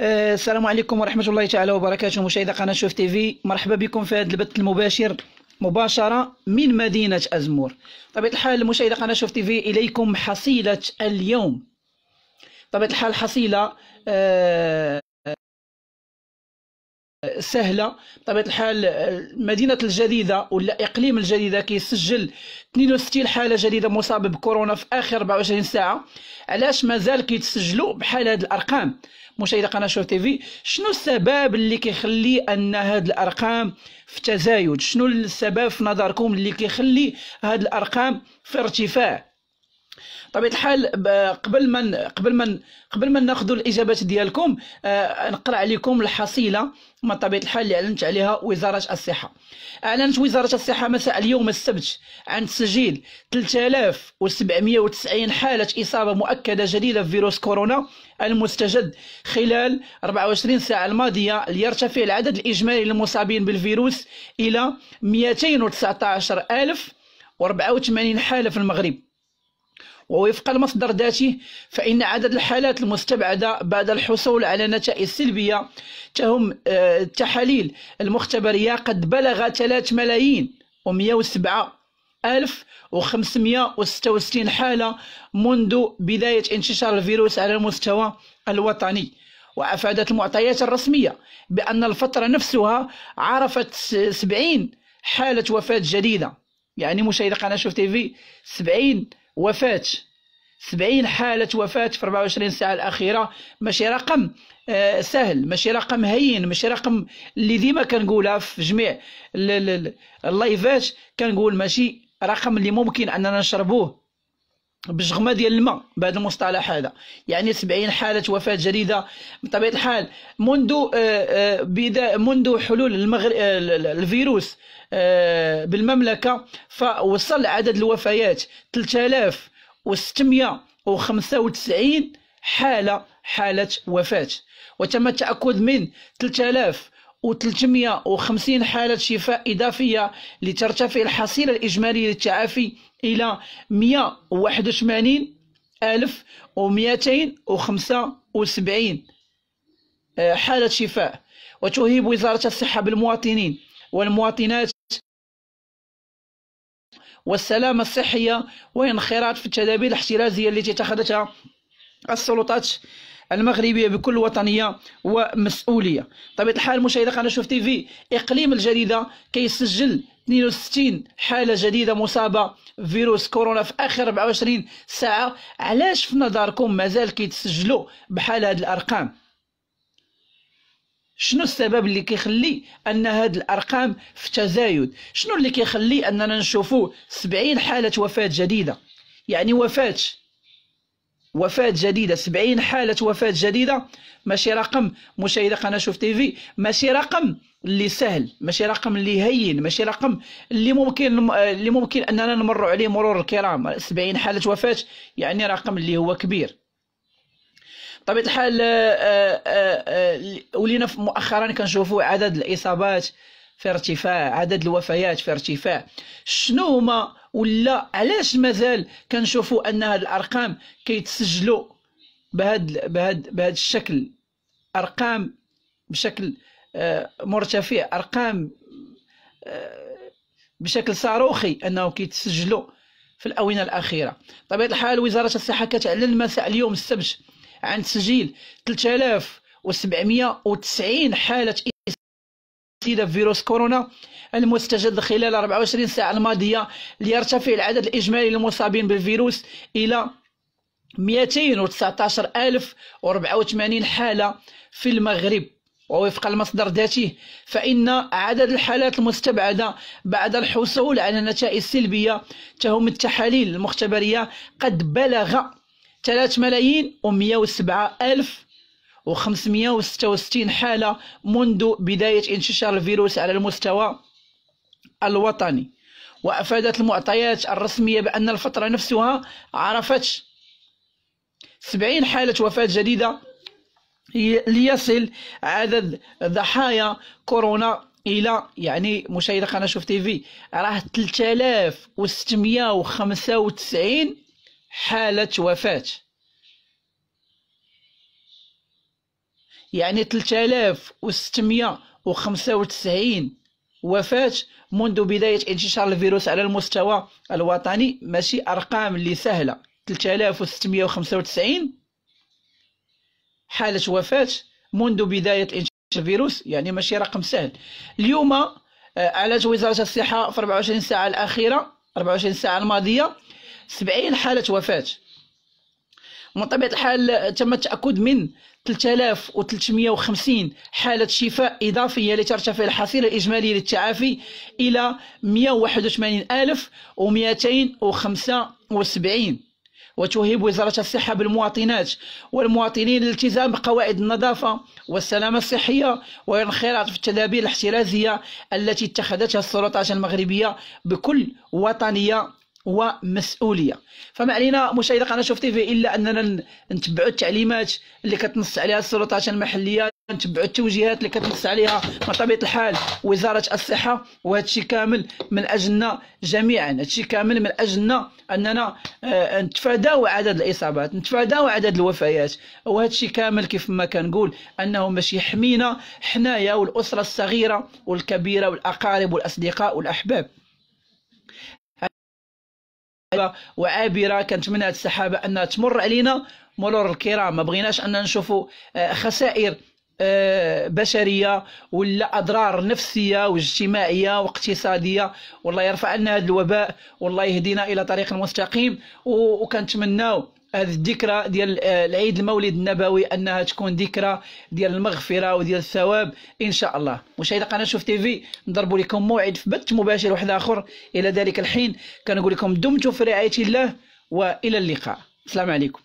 آه، السلام عليكم ورحمة الله تعالى وبركاته مشاهدة قناة شوف تي في مرحبا بكم في هذا البث المباشر مباشرة من مدينة أزمور طبيعة الحال مشاهدة قناة شوف تي في إليكم حصيلة اليوم طبيعة الحال حصيلة آه، سهله بطبيعه الحال مدينه الجديده ولا اقليم الجديده كيسجل 62 حاله جديده مصابه بكورونا في اخر 24 ساعه علاش مازال كيتسجلوا بحال هاد الارقام مشاهدي قناه شو تي في شنو السبب اللي كيخلي ان هاد الارقام في تزايد شنو السبب في نظركم اللي كيخلي هاد الارقام في ارتفاع طبيعه الحال قبل ما قبل ما قبل ما ناخذوا الاجابات ديالكم آه، نقرا عليكم الحصيله من طبيعه الحال اللي اعلنت عليها وزاره الصحه اعلنت وزاره الصحه مساء اليوم السبت عن تسجيل 3790 حاله اصابه مؤكده جديده بفيروس كورونا المستجد خلال 24 ساعه الماضيه ليرتفع العدد الاجمالي للمصابين بالفيروس الى 219000 و84 حاله في المغرب ووفق المصدر ذاته فإن عدد الحالات المستبعدة بعد الحصول على نتائج سلبية تهم التحاليل آه، المختبرية قد بلغ 3 ملايين و107 566 حالة منذ بداية انتشار الفيروس على المستوى الوطني وأفادت المعطيات الرسمية بأن الفترة نفسها عرفت 70 حالة وفاة جديدة يعني مشاهدي قناة شوف تيفي 70 وفاة 70 حالة وفاة في 24 ساعة الأخيرة ماشي رقم آه، سهل ماشي رقم هين ماشي رقم اللي ديما كنقولها في جميع اللايفات كنقول ماشي رقم اللي ممكن أننا نشربوه بجغمه ديال الماء بهذا المصطلح هذا يعني 70 حاله وفاه جديده بطبيعه الحال منذ آه، آه، بدا منذ حلول المغرب آه، الفيروس بالمملكه فوصل عدد الوفيات 3695 حاله حاله وفاه وتم التاكد من 3000 و350 حالة شفاء إضافية لترتفع الحصيلة الإجمالية للتعافي إلى 181 الف آه، حالة شفاء وتهيب وزارة الصحة بالمواطنين والمواطنات والسلامة الصحية وانخراط في التدابير الاحترازية التي اتخذتها السلطات المغربيه بكل وطنيه ومسؤوليه طبيعه الحال مشاهده قناه شوف تي في اقليم الجريده كيسجل 62 حالة جديدة مصابة بفيروس كورونا في آخر 24 ساعة علاش في نظركم مازال كيتسجلوا بحال هاد الأرقام شنو السبب اللي كيخلي ان هاد الارقام في تزايد شنو اللي كيخلي اننا نشوفوا 70 حاله وفاه جديده يعني وفاه وفاة جديدة 70 حالة وفاة جديدة ماشي رقم مشاهدة قناة شوف تي في ماشي رقم اللي سهل ماشي رقم اللي هين ماشي رقم اللي ممكن اللي ممكن اننا نمروا عليه مرور الكرام 70 حالة وفاة يعني رقم اللي هو كبير بطبيعه الحال آه، آه، آه، ولينا مؤخرا كنشوفوا عدد الاصابات في ارتفاع عدد الوفيات في ارتفاع شنو هما ولا علاش مازال كنشوفوا ان هاد الارقام كيتسجلوا بهاد بهاد بهاد الشكل ارقام بشكل آه، مرتفع ارقام آه، بشكل صاروخي انه كيتسجلوا في الاونه الاخيره طبيعه الحال وزاره الصحه كتعلن مساء اليوم السبت عن تسجيل 3790 حاله استيلاف فيروس كورونا المستجد خلال 24 ساعة الماضية ليرتفع العدد الإجمالي للمصابين بالفيروس إلى 219084 حالة في المغرب ووفق المصدر ذاته فإن عدد الحالات المستبعدة بعد الحصول على نتائج سلبية تهم التحاليل المختبرية قد بلغ 3 ملايين و107 ألف و566 حالة منذ بداية انتشار الفيروس على المستوى الوطني وأفادت المعطيات الرسمية بأن الفترة نفسها عرفت 70 حالة وفاة جديدة ليصل عدد ضحايا كورونا الى يعني مشاهدة قناة شوف تي في راه 3695 حالة وفاة يعني 3695 وفاة منذ بداية انتشار الفيروس على المستوى الوطني ماشي أرقام اللي سهلة 3695 حالة وفاة منذ بداية انتشار الفيروس يعني ماشي رقم سهل اليوم أعلنت آه، وزارة الصحة في 24 ساعة الأخيرة 24 ساعة الماضية 70 حالة وفاة من طبيعه الحال تم التاكد من 3350 حالة شفاء إضافية لترتفع الحصيلة الإجمالية للتعافي إلى 181275 وتوهب وزارة الصحة بالمواطنات والمواطنين الالتزام بقواعد النظافة والسلامة الصحية والانخراط في التدابير الاحترازية التي اتخذتها السلطات المغربية بكل وطنية ومسؤوليه فما علينا مشاهده قناه شوف تيفي الا اننا نتبعوا التعليمات اللي كتنص عليها السلطات المحليه نتبعوا التوجيهات اللي كتنص عليها بطبيعه الحال وزاره الصحه وهذا الشيء كامل من اجلنا جميعا هذا الشيء كامل من اجلنا اننا آه، نتفاداو عدد الاصابات نتفاداو عدد الوفيات وهذا الشيء كامل كيف ما كنقول انه باش يحمينا حنايا والاسره الصغيره والكبيره والاقارب والاصدقاء والاحباب وعابره كنتمنى السحابه انها تمر علينا مرور الكرام ما بغيناش اننا نشوفوا آه، خسائر آه، بشريه ولا اضرار نفسيه واجتماعيه واقتصاديه والله يرفع عنا هذا الوباء والله يهدينا الى طريق مستقيم وكنتمناو هذه الذكرى ديال آه، العيد المولد النبوي انها تكون ذكرى ديال المغفره وديال الثواب ان شاء الله مشاهدي قناه شوف تي في نضربوا لكم موعد في بث مباشر واحد اخر الى ذلك الحين كنقول لكم دمتم في رعايه الله والى اللقاء السلام عليكم